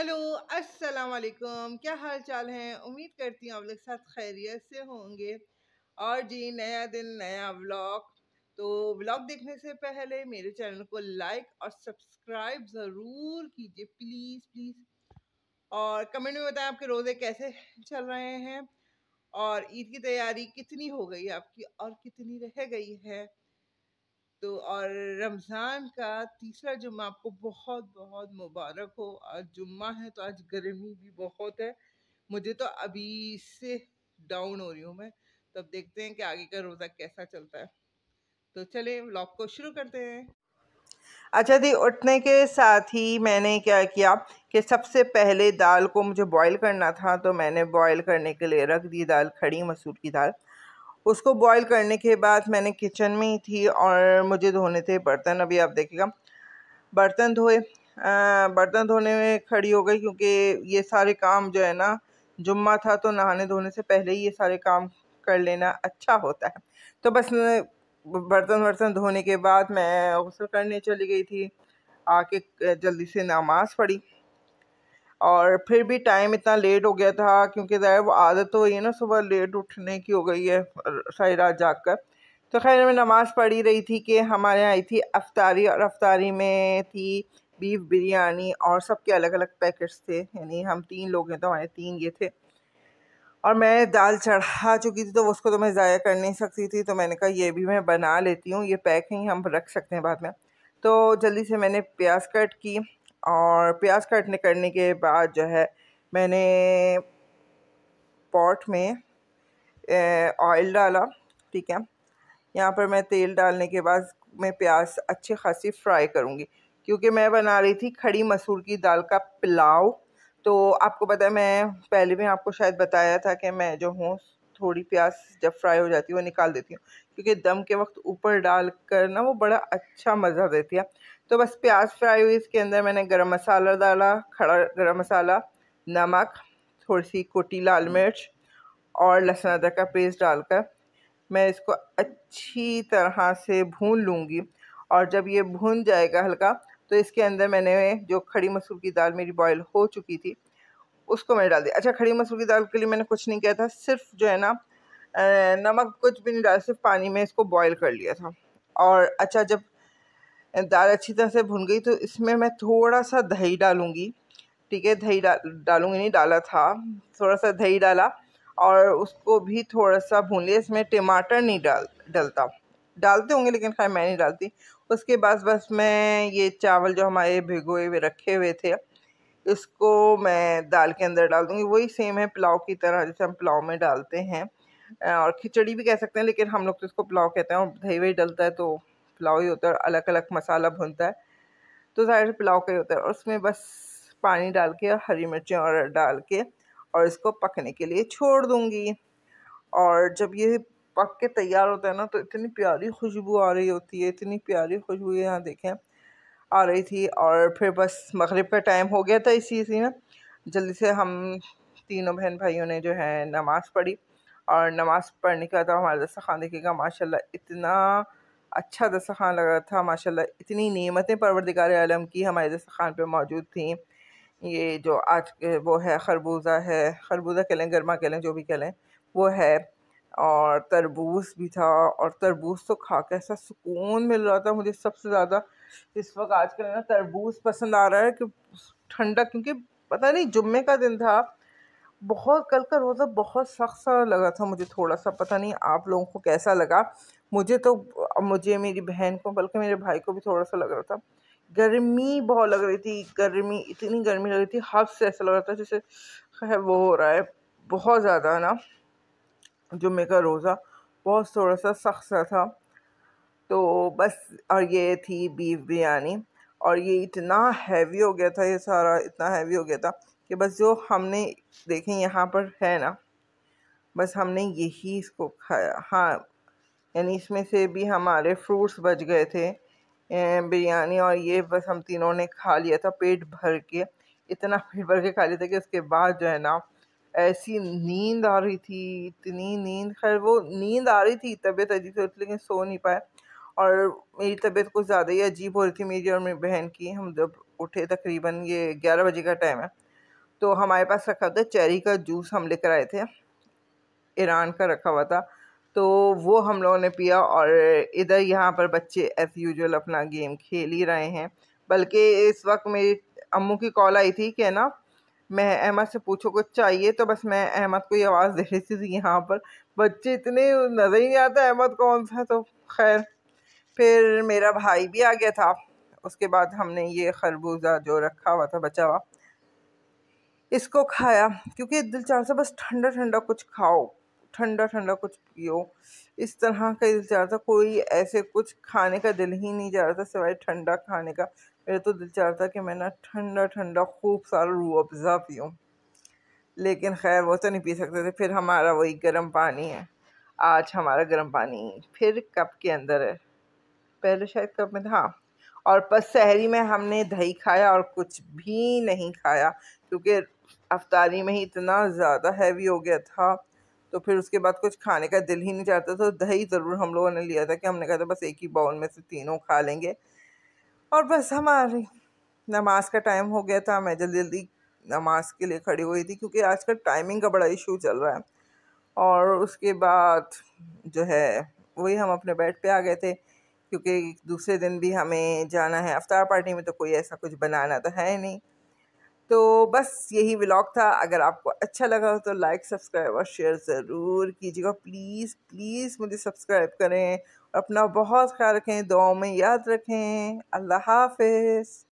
Hello अस्सलाम वालेकुम क्या हाल चाल हैं उम्मीद करती हूँ आप लोग साथ खैरियत से होंगे और जी नया दिन नया व्लॉग तो व्लॉग देखने से पहले मेरे चैनल को लाइक और सब्सक्राइब ज़रूर कीजिए प्लीज़ प्लीज़ और कमेंट में बताएं आपके रोज़े कैसे चल रहे हैं और ईद की तैयारी कितनी हो गई आपकी और कितनी रह गई है तो और रमज़ान का तीसरा जुम्मा आपको बहुत बहुत मुबारक हो आज जुम्मा है तो आज गर्मी भी बहुत है मुझे तो अभी से डाउन हो रही हूँ मैं तो अब देखते हैं कि आगे का रोज़ा कैसा चलता है तो चले व्लॉग को शुरू करते हैं अच्छा दी उठने के साथ ही मैंने क्या किया कि सबसे पहले दाल को मुझे बॉईल करना था तो मैंने बॉईल करने के लिए रख दी दाल खड़ी मसूर की दाल उसको बॉईल करने के बाद मैंने किचन में ही थी और मुझे धोने थे बर्तन अभी आप देखिएगा बर्तन धोए बर्तन धोने में खड़ी हो गई क्योंकि ये सारे काम जो है ना जुम्मा था तो नहाने धोने से पहले ही ये सारे काम कर लेना अच्छा होता है तो बस बर्तन वर्तन धोने के बाद मैं गसल करने चली गई थी आके जल्दी से नमाज़ पढ़ी और फिर भी टाइम इतना लेट हो गया था क्योंकि ज़ाहिर वो आदत हो तो गई है ना सुबह लेट उठने की हो गई है सारी रात जाग कर तो खैर मैं नमाज़ पढ़ी रही थी कि हमारे यहाँ आई थी अफ्तारी और अफ्तारी में थी बीफ बिरयानी और सबके अलग अलग पैकेट्स थे यानी हम तीन लोग हैं तो हमारे तीन ये थे और मैं दाल चढ़ा चुकी थी तो उसको तो मैं ज़ाया कर नहीं सकती थी तो मैंने कहा ये भी मैं बना लेती हूँ ये पैक ही हम रख सकते हैं बाद में तो जल्दी से मैंने प्याज कट की और प्याज काटने करने के बाद जो है मैंने पॉट में ऑयल डाला ठीक है यहाँ पर मैं तेल डालने के बाद मैं प्याज अच्छी खासी फ्राई करूँगी क्योंकि मैं बना रही थी खड़ी मसूर की दाल का पुलाव तो आपको पता है मैं पहले भी आपको शायद बताया था कि मैं जो हूँ थोड़ी प्याज जब फ्राई हो जाती है वो निकाल देती हूँ क्योंकि दम के वक्त ऊपर डाल कर ना वो बड़ा अच्छा मज़ा देती है तो बस प्याज फ्राई हुई इसके अंदर मैंने गरम मसाला डाला खड़ा गरम मसाला नमक थोड़ी सी कोटी लाल हम्म। मिर्च और लहसुन अदरक का पेस्ट डालकर मैं इसको अच्छी तरह से भून लूँगी और जब ये भून जाएगा हल्का तो इसके अंदर मैंने जो खड़ी मसूर की दाल मेरी बॉयल हो चुकी थी उसको मैंने डाल दिया अच्छा खड़ी मसूर की दाल के लिए मैंने कुछ नहीं किया था सिर्फ जो है ना नमक कुछ भी नहीं डाला सिर्फ पानी में इसको बॉयल कर लिया था और अच्छा जब दाल अच्छी तरह से भुन गई तो इसमें मैं थोड़ा सा दही डालूँगी ठीक है दही डाल डालूँगी नहीं डाला था थोड़ा सा दही डाला और उसको भी थोड़ा सा भून लिया इसमें टमाटर नहीं डाल डलता डालते होंगे लेकिन खैर मैं नहीं डालती उसके बाद बस मैं ये चावल जो हमारे भिगोए हुए रखे हुए थे इसको मैं दाल के अंदर डाल दूँगी वही सेम है पुलाव की तरह जैसे हम पुलाव में डालते हैं और खिचड़ी भी कह सकते हैं लेकिन हम लोग तो इसको पुलाव कहते हैं और दही वही डलता है तो पुलाव ही होता है और अलग अलग मसाला भुनता है तो ज़ाहिर पुलाव का ही होता है और उसमें बस पानी डाल के और हरी मिर्चें और डाल के और इसको पकने के लिए छोड़ दूँगी और जब ये पक के तैयार होता है ना तो इतनी प्यारी खुशबू आ रही होती है इतनी प्यारी खुशबू यहाँ देखें आ रही थी और फिर बस मगरब का टाइम हो गया था इसी इसी में जल्दी से हम तीनों बहन भाइयों ने जो है नमाज़ पढ़ी और नमाज़ पढ़ने के बाद हमारे दस्तरखान देखेगा माशाल्लाह इतना अच्छा दस्तरखान लग रहा था माशाल्लाह इतनी नियमतें परवरदिगार आलम की हमारे दस्तखान पे मौजूद थी ये जो आज वो है खरबूजा है खरबूजा कह लें गर्मा कह लें जो भी कह लें वो है और तरबूज भी था और तरबूज तो खा के ऐसा सुकून मिल रहा था मुझे सबसे ज़्यादा इस वक्त आज कल ना तरबूज पसंद आ रहा है कि ठंडा क्योंकि पता नहीं जुम्मे का दिन था बहुत कल का रोज़ा बहुत सख्त सा लगा था मुझे थोड़ा सा पता नहीं आप लोगों को कैसा लगा मुझे तो मुझे मेरी बहन को बल्कि मेरे भाई को भी थोड़ा सा लग रहा था गर्मी बहुत लग रही थी गर्मी इतनी गर्मी लग रही थी हफ से ऐसा लग रहा था जैसे वो हो रहा है बहुत ज़्यादा ना जुम्मे का रोज़ा बहुत थोड़ा सा सख्त सा था तो बस और ये थी बीफ बिरयानी और ये इतना हैवी हो गया था ये सारा इतना हैवी हो गया था कि बस जो हमने देखें यहाँ पर है ना बस हमने यही इसको खाया हाँ यानी इसमें से भी हमारे फ्रूट्स बच गए थे अं, बिरयानी और ये बस हम तीनों ने खा लिया था पेट भर के इतना पेट भर के खा लिया था कि उसके बाद जो है ना ऐसी नींद आ रही थी इतनी नींद खैर वो नींद आ रही थी तबीयत अजीब से लेकिन सो नहीं पाए और मेरी तबीयत कुछ ज़्यादा ही अजीब हो रही थी मेरी और मेरी बहन की हम जब उठे तकरीबन ये ग्यारह बजे का टाइम है तो हमारे पास रखा था चेरी का जूस हम लेकर आए थे ईरान का रखा हुआ था तो वो हम लोगों ने पिया और इधर यहाँ पर बच्चे एज यूजल अपना गेम खेल ही रहे हैं बल्कि इस वक्त मेरी अम्मू की कॉल आई थी कि ना मैं अहमद से पूछो कुछ चाहिए तो बस मैं अहमद को ये आवाज़ दे रही थी यहाँ पर बच्चे इतने नज़र ही नहीं आते अहमद कौन सा तो खैर फिर मेरा भाई भी आ गया था उसके बाद हमने ये खरबूजा जो रखा हुआ था बचा हुआ इसको खाया क्योंकि दिल चाह से तो बस ठंडा ठंडा कुछ खाओ ठंडा ठंडा कुछ पियो इस तरह का दिल चाह रहा था कोई ऐसे कुछ खाने का दिल ही नहीं जा रहा था सिवाय ठंडा खाने का मेरा तो दिल चाह रहा था कि मैं ना ठंडा ठंडा खूब सारा रू अफज़ा पीऊँ लेकिन खैर वो तो नहीं पी सकते थे फिर हमारा वही गर्म पानी है आज हमारा गर्म पानी फिर कप के अंदर है पहले शायद कप में था हाँ, और बस शहरी में हमने दही खाया और कुछ भी नहीं खाया क्योंकि अफ्तारी में ही इतना ज़्यादा हैवी हो गया था तो फिर उसके बाद कुछ खाने का दिल ही नहीं चाहता तो दही ज़रूर हम लोगों ने लिया था कि हमने कहा था बस एक ही बाउल में से तीनों खा लेंगे और बस हमारी नमाज का टाइम हो गया था मैं जल्दी जल्दी नमाज के लिए खड़ी हुई थी क्योंकि आज टाइमिंग का बड़ा इशू चल रहा है और उसके बाद जो है वही हम अपने बेड पे आ गए थे क्योंकि दूसरे दिन भी हमें जाना है अफ्तार पार्टी में तो कोई ऐसा कुछ बनाना तो है नहीं तो बस यही व्लॉग था अगर आपको अच्छा लगा हो तो लाइक सब्सक्राइब और शेयर ज़रूर कीजिएगा प्लीज़ प्लीज़ मुझे सब्सक्राइब करें अपना बहुत ख्याल रखें दुआओं में याद रखें अल्लाह हाफिज़